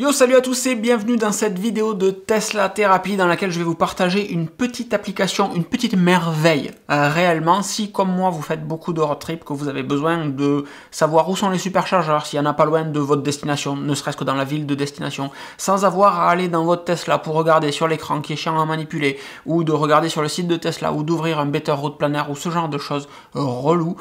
Yo salut à tous et bienvenue dans cette vidéo de Tesla Thérapie dans laquelle je vais vous partager une petite application, une petite merveille. Euh, réellement, si comme moi vous faites beaucoup de road trip, que vous avez besoin de savoir où sont les superchargeurs, s'il y en a pas loin de votre destination, ne serait-ce que dans la ville de destination, sans avoir à aller dans votre Tesla pour regarder sur l'écran qui est chiant à manipuler, ou de regarder sur le site de Tesla, ou d'ouvrir un Better Road Planner, ou ce genre de choses euh, relou,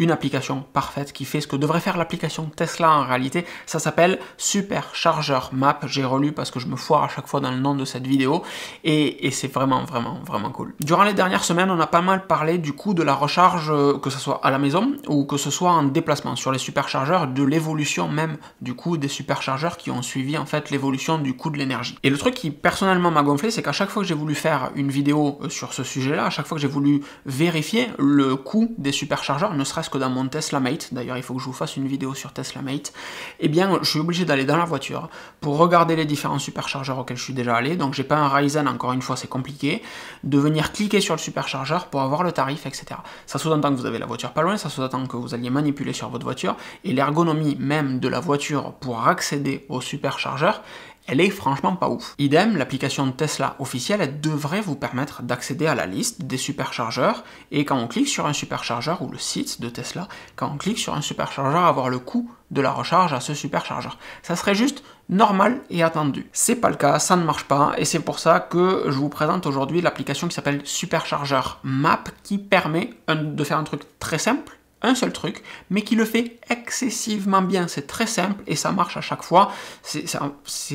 une application parfaite qui fait ce que devrait faire l'application Tesla en réalité. Ça s'appelle Supercharger Map. J'ai relu parce que je me foire à chaque fois dans le nom de cette vidéo et, et c'est vraiment, vraiment, vraiment cool. Durant les dernières semaines, on a pas mal parlé du coût de la recharge, euh, que ce soit à la maison ou que ce soit en déplacement sur les superchargeurs, de l'évolution même du coût des superchargeurs qui ont suivi en fait l'évolution du coût de l'énergie. Et le truc qui personnellement m'a gonflé, c'est qu'à chaque fois que j'ai voulu faire une vidéo euh, sur ce sujet-là, à chaque fois que j'ai voulu vérifier le coût des superchargeurs, ne serait-ce que dans mon Tesla Mate, d'ailleurs il faut que je vous fasse une vidéo sur Tesla Mate, et eh bien je suis obligé d'aller dans la voiture pour regarder les différents superchargeurs auxquels je suis déjà allé, donc j'ai pas un Ryzen, encore une fois c'est compliqué, de venir cliquer sur le superchargeur pour avoir le tarif, etc. Ça sous-entend que vous avez la voiture pas loin, ça sous-entend que vous alliez manipuler sur votre voiture, et l'ergonomie même de la voiture pour accéder au superchargeur elle est franchement pas ouf. Idem, l'application Tesla officielle elle devrait vous permettre d'accéder à la liste des superchargeurs et quand on clique sur un superchargeur ou le site de Tesla, quand on clique sur un superchargeur, avoir le coût de la recharge à ce superchargeur. Ça serait juste normal et attendu. C'est pas le cas, ça ne marche pas et c'est pour ça que je vous présente aujourd'hui l'application qui s'appelle Superchargeur Map qui permet de faire un truc très simple un seul truc, mais qui le fait excessivement bien. C'est très simple et ça marche à chaque fois. C'est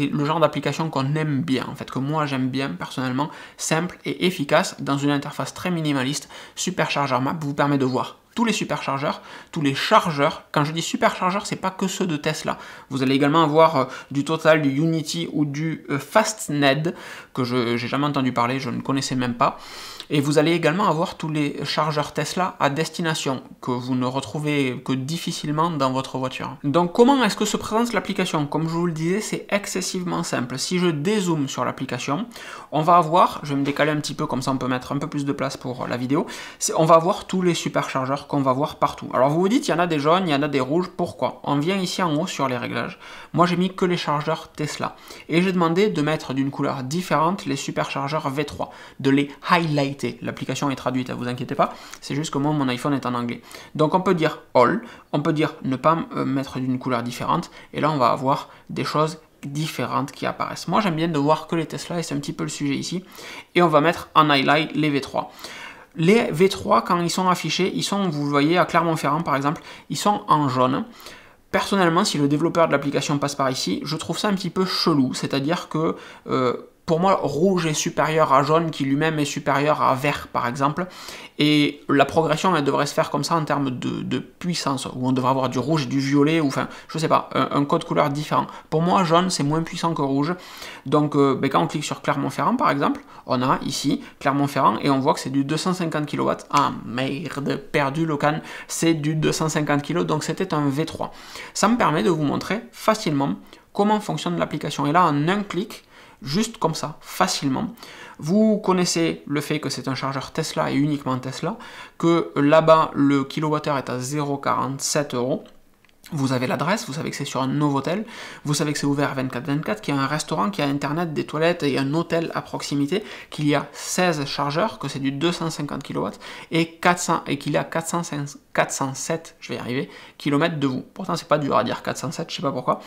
le genre d'application qu'on aime bien, en fait, que moi j'aime bien personnellement. Simple et efficace dans une interface très minimaliste. Supercharger Map vous permet de voir tous les superchargeurs, tous les chargeurs. Quand je dis superchargeurs, c'est pas que ceux de Tesla. Vous allez également avoir euh, du Total, du Unity ou du euh, FastNed, que je j'ai jamais entendu parler, je ne connaissais même pas. Et vous allez également avoir tous les chargeurs Tesla à destination, que vous ne retrouvez que difficilement dans votre voiture. Donc comment est-ce que se présente l'application Comme je vous le disais, c'est excessivement simple. Si je dézoome sur l'application, on va avoir, je vais me décaler un petit peu, comme ça on peut mettre un peu plus de place pour euh, la vidéo, on va avoir tous les superchargeurs qu'on va voir partout. Alors vous vous dites, il y en a des jaunes, il y en a des rouges, pourquoi On vient ici en haut sur les réglages. Moi j'ai mis que les chargeurs Tesla. Et j'ai demandé de mettre d'une couleur différente les superchargeurs V3, de les highlighter. L'application est traduite, hein, vous inquiétez pas, c'est juste que moi mon iPhone est en anglais. Donc on peut dire all, on peut dire ne pas euh, mettre d'une couleur différente, et là on va avoir des choses différentes qui apparaissent. Moi j'aime bien de voir que les Tesla et c'est un petit peu le sujet ici. Et on va mettre en highlight les V3. Les V3, quand ils sont affichés, ils sont, vous voyez, à Clermont-Ferrand par exemple, ils sont en jaune. Personnellement, si le développeur de l'application passe par ici, je trouve ça un petit peu chelou, c'est-à-dire que euh, pour moi, rouge est supérieur à jaune, qui lui-même est supérieur à vert, par exemple. Et la progression, elle devrait se faire comme ça en termes de, puissance, où on devrait avoir du rouge, du violet, ou enfin, je sais pas, un, code couleur différent. Pour moi, jaune, c'est moins puissant que rouge. Donc, euh, ben, quand on clique sur Clermont-Ferrand, par exemple, on a ici Clermont-Ferrand, et on voit que c'est du 250 kW. Ah merde, perdu le can, c'est du 250 kW, donc c'était un V3. Ça me permet de vous montrer facilement comment fonctionne l'application. Et là, en un clic, juste comme ça, facilement. Vous connaissez le fait que c'est un chargeur Tesla et uniquement Tesla, que là-bas le kilowattheure est à 0,47 euros. Vous avez l'adresse, vous savez que c'est sur un nouveau hôtel vous savez que c'est ouvert 24-24, qu'il y a un restaurant, qui y a internet, des toilettes et un hôtel à proximité, qu'il y a 16 chargeurs, que c'est du 250 kW et, 400, et qu'il y a 407, je vais arriver, km de vous. Pourtant, c'est pas dur à dire 407, je sais pas pourquoi.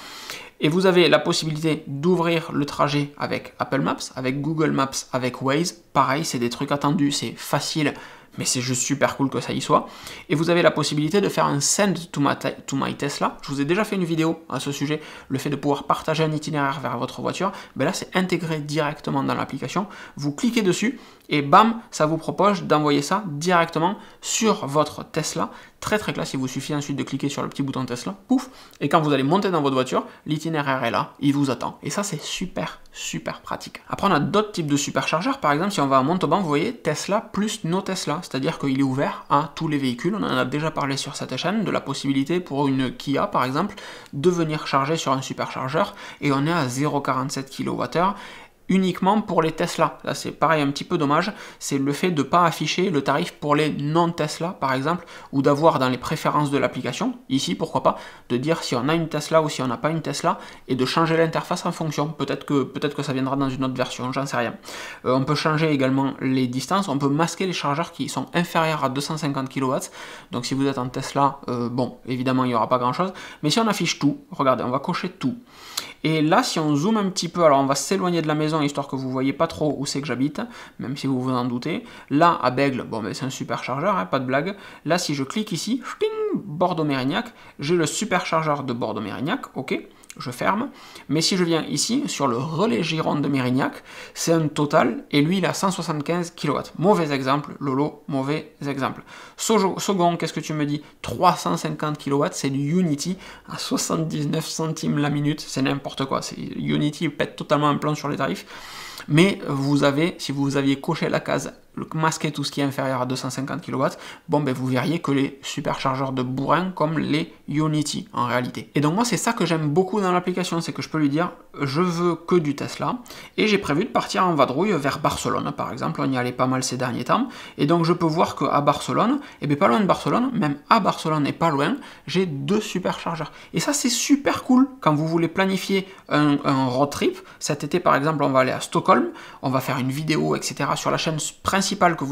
Et vous avez la possibilité d'ouvrir le trajet avec Apple Maps, avec Google Maps, avec Waze. Pareil, c'est des trucs attendus, c'est facile, mais c'est juste super cool que ça y soit. Et vous avez la possibilité de faire un send to my, Tesla. Je vous ai déjà fait une vidéo à ce sujet, le fait de pouvoir partager un itinéraire vers votre voiture. Ben là, c'est intégré directement dans l'application. Vous cliquez dessus et bam, ça vous propose d'envoyer ça directement sur votre Tesla. Très très classe, il vous suffit ensuite de cliquer sur le petit bouton Tesla, pouf, et quand vous allez monter dans votre voiture, l'itinéraire est là, il vous attend. Et ça c'est super, super pratique. Après on a d'autres types de superchargeurs, par exemple si on va à Montauban, vous voyez Tesla plus nos Tesla, c'est-à-dire qu'il est ouvert à tous les véhicules, on en a déjà parlé sur cette chaîne, de la possibilité pour une Kia par exemple, de venir charger sur un superchargeur, et on est à 0,47 kWh, uniquement pour les Tesla. Là, c'est pareil, un petit peu dommage. C'est le fait de ne pas afficher le tarif pour les non-Tesla, par exemple, ou d'avoir dans les préférences de l'application, ici, pourquoi pas, de dire si on a une Tesla ou si on n'a pas une Tesla, et de changer l'interface en fonction. Peut-être que, peut que ça viendra dans une autre version, j'en sais rien. Euh, on peut changer également les distances, on peut masquer les chargeurs qui sont inférieurs à 250 kW. Donc si vous êtes en Tesla, euh, bon, évidemment, il n'y aura pas grand-chose. Mais si on affiche tout, regardez, on va cocher tout. Et là, si on zoome un petit peu, alors on va s'éloigner de la maison, histoire que vous voyez pas trop où c'est que j'habite, même si vous vous en doutez. Là, à Bègle, bon, ben, c'est un superchargeur, hein, pas de blague. Là, si je clique ici, Bordeaux-Mérignac, j'ai le superchargeur de Bordeaux-Mérignac, ok je ferme. Mais si je viens ici, sur le relais Gironde de Mérignac, c'est un total, et lui, il a 175 kW. Mauvais exemple, Lolo, mauvais exemple. Sojo, second, qu'est-ce que tu me dis 350 kW, c'est du Unity à 79 centimes la minute, c'est n'importe quoi. c'est Unity pète totalement un plan sur les tarifs. Mais vous avez, si vous aviez coché la case masquer tout ce qui est inférieur à 250 kW, bon ben vous verriez que les superchargeurs de bourrin comme les Unity en réalité. Et donc moi c'est ça que j'aime beaucoup dans l'application, c'est que je peux lui dire je veux que du Tesla et j'ai prévu de partir en vadrouille vers Barcelone par exemple, on y allait pas mal ces derniers temps et donc je peux voir qu'à Barcelone, et eh bien pas loin de Barcelone, même à Barcelone et pas loin, j'ai deux superchargeurs. Et ça c'est super cool quand vous voulez planifier un, un road trip. Cet été par exemple on va aller à Stockholm, on va faire une vidéo etc sur la chaîne principale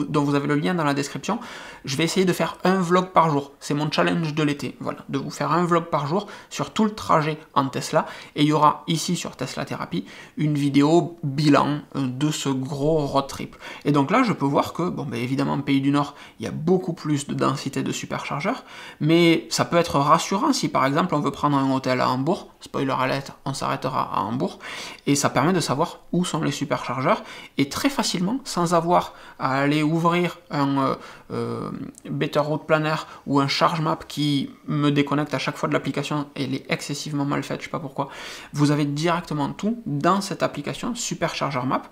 dont vous avez le lien dans la description, je vais essayer de faire un vlog par jour. C'est mon challenge de l'été, voilà, de vous faire un vlog par jour sur tout le trajet en Tesla. Et il y aura ici sur Tesla Thérapie une vidéo bilan euh, de ce gros road trip. Et donc là, je peux voir que, bon, ben évidemment, Pays du Nord, il y a beaucoup plus de densité de superchargeurs, mais ça peut être rassurant si par exemple on veut prendre un hôtel à Hambourg, spoiler alert, on s'arrêtera à Hambourg, et ça permet de savoir où sont les superchargeurs, et très facilement, sans avoir à aller ouvrir un euh, euh, Better Road Planner ou un Charge Map qui me déconnecte à chaque fois de l'application, elle est excessivement mal faite, je ne sais pas pourquoi. Vous avez directement tout dans cette application Super Charger Map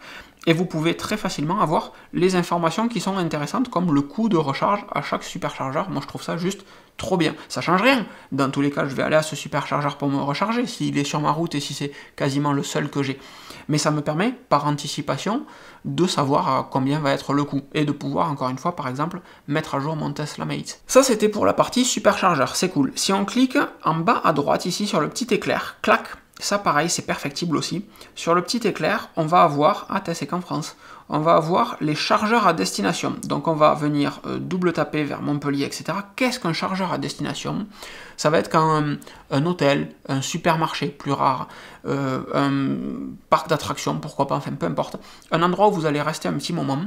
et vous pouvez très facilement avoir les informations qui sont intéressantes comme le coût de recharge à chaque superchargeur. Moi je trouve ça juste trop bien. Ça change rien. Dans tous les cas, je vais aller à ce superchargeur pour me recharger s'il est sur ma route et si c'est quasiment le seul que j'ai. Mais ça me permet par anticipation de savoir combien va être le coût et de pouvoir encore une fois par exemple mettre à jour mon Tesla Mate. Ça c'était pour la partie superchargeur, c'est cool. Si on clique en bas à droite ici sur le petit éclair, clac, ça, pareil, c'est perfectible aussi. Sur le petit éclair, on va avoir, ah, c'est qu'en France, on va avoir les chargeurs à destination. Donc on va venir euh, double taper vers Montpellier, etc. Qu'est-ce qu'un chargeur à destination Ça va être quand un, hôtel, un supermarché, plus rare, euh, un parc d'attractions, pourquoi pas, enfin peu importe. Un endroit où vous allez rester un petit moment.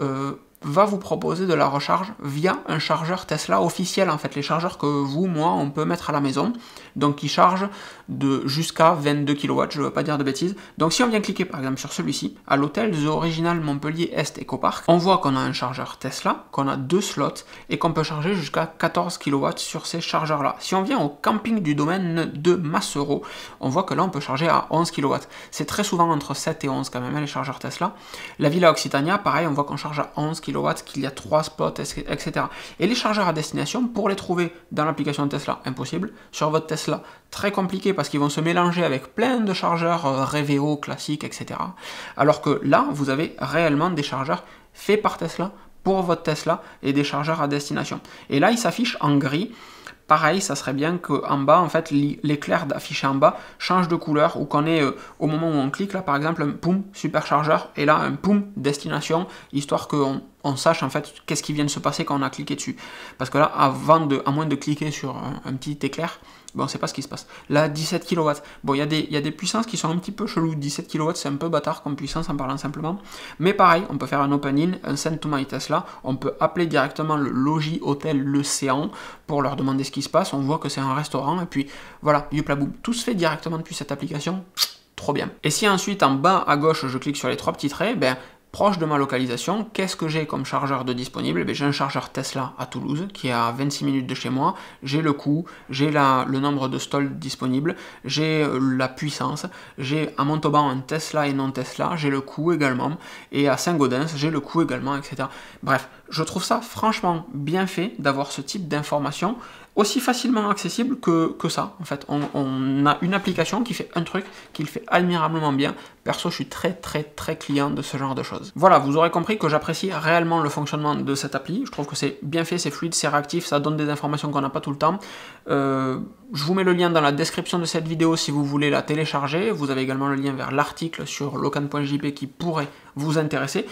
Euh, va vous proposer de la recharge via un chargeur Tesla officiel en fait, les chargeurs que vous, moi, on peut mettre à la maison, donc qui charge de jusqu'à 22 kW, je ne veux pas dire de bêtises. Donc si on vient cliquer par exemple sur celui-ci, à l'hôtel The Original Montpellier Est Park on voit qu'on a un chargeur Tesla, qu'on a deux slots et qu'on peut charger jusqu'à 14 kW sur ces chargeurs-là. Si on vient au camping du domaine de Massero on voit que là on peut charger à 11 kW. C'est très souvent entre 7 et 11 quand même hein, les chargeurs Tesla. La Villa Occitania, pareil, on voit qu'on charge à 11 kW qu'il y a trois spots, etc. Et les chargeurs à destination, pour les trouver dans l'application Tesla, impossible. Sur votre Tesla, très compliqué parce qu'ils vont se mélanger avec plein de chargeurs euh, Réveo, classiques, etc. Alors que là, vous avez réellement des chargeurs faits par Tesla pour votre Tesla et des chargeurs à destination. Et là, ils s'affichent en gris. Pareil, ça serait bien qu'en bas, en fait, l'éclair affiché en bas change de couleur ou qu'on ait, euh, au moment où on clique, là, par exemple, un poum chargeur et là, un poum destination, histoire qu'on on sache en fait qu'est-ce qui vient de se passer quand on a cliqué dessus. Parce que là, avant de, à moins de cliquer sur un, petit éclair, bon, c'est pas ce qui se passe. Là, 17 kW. Bon, il y, y, a des puissances qui sont un petit peu chelou 17 kW, c'est un peu bâtard comme puissance en parlant simplement. Mais pareil, on peut faire un in un send to my Tesla. On peut appeler directement le logis hôtel le séant pour leur demander ce qui se passe. On voit que c'est un restaurant. Et puis voilà, boum. Tout se fait directement depuis cette application trop bien. Et si ensuite en bas à gauche je clique sur les trois petits traits, ben, proche de ma localisation, qu'est-ce que j'ai comme chargeur de disponible eh J'ai un chargeur Tesla à Toulouse qui est à 26 minutes de chez moi, j'ai le coût, j'ai le nombre de stalls disponibles, j'ai euh, la puissance, j'ai à Montauban un Tesla et non Tesla, j'ai le coût également, et à Saint-Gaudens j'ai le coût également, etc. Bref, je trouve ça franchement bien fait d'avoir ce type d'informations aussi facilement accessible que, ça, en fait. On, a une application qui fait un truc, qu'il fait admirablement bien. Perso, je suis très, très, très client de ce genre de choses. Voilà, vous aurez compris que j'apprécie réellement le fonctionnement de cette appli. Je trouve que c'est bien fait, c'est fluide, c'est réactif, ça donne des informations qu'on n'a pas tout le temps. Euh, je vous mets le lien dans la description de cette vidéo si vous voulez la télécharger. Vous avez également le lien vers l'article sur locan.jp qui pourrait vous intéresser.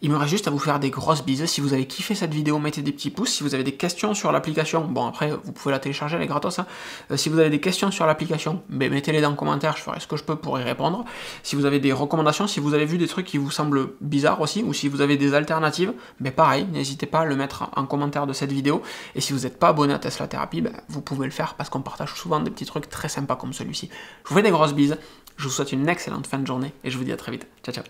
Il me reste juste à vous faire des grosses bises. Si vous avez kiffé cette vidéo, mettez des petits pouces. Si vous avez des questions sur l'application, bon après vous pouvez la télécharger, elle est gratos. Hein. Euh, si vous avez des questions sur l'application, ben, mettez-les dans le commentaire, je ferai ce que je peux pour y répondre. Si vous avez des recommandations, si vous avez vu des trucs qui vous semblent bizarres aussi, ou si vous avez des alternatives, ben pareil, n'hésitez pas à le mettre en commentaire de cette vidéo. Et si vous n'êtes pas abonné à Tesla Thérapie, ben, vous pouvez le faire parce qu'on partage souvent des petits trucs très sympas comme celui-ci. Je vous fais des grosses bises, je vous souhaite une excellente fin de journée et je vous dis à très vite. Ciao ciao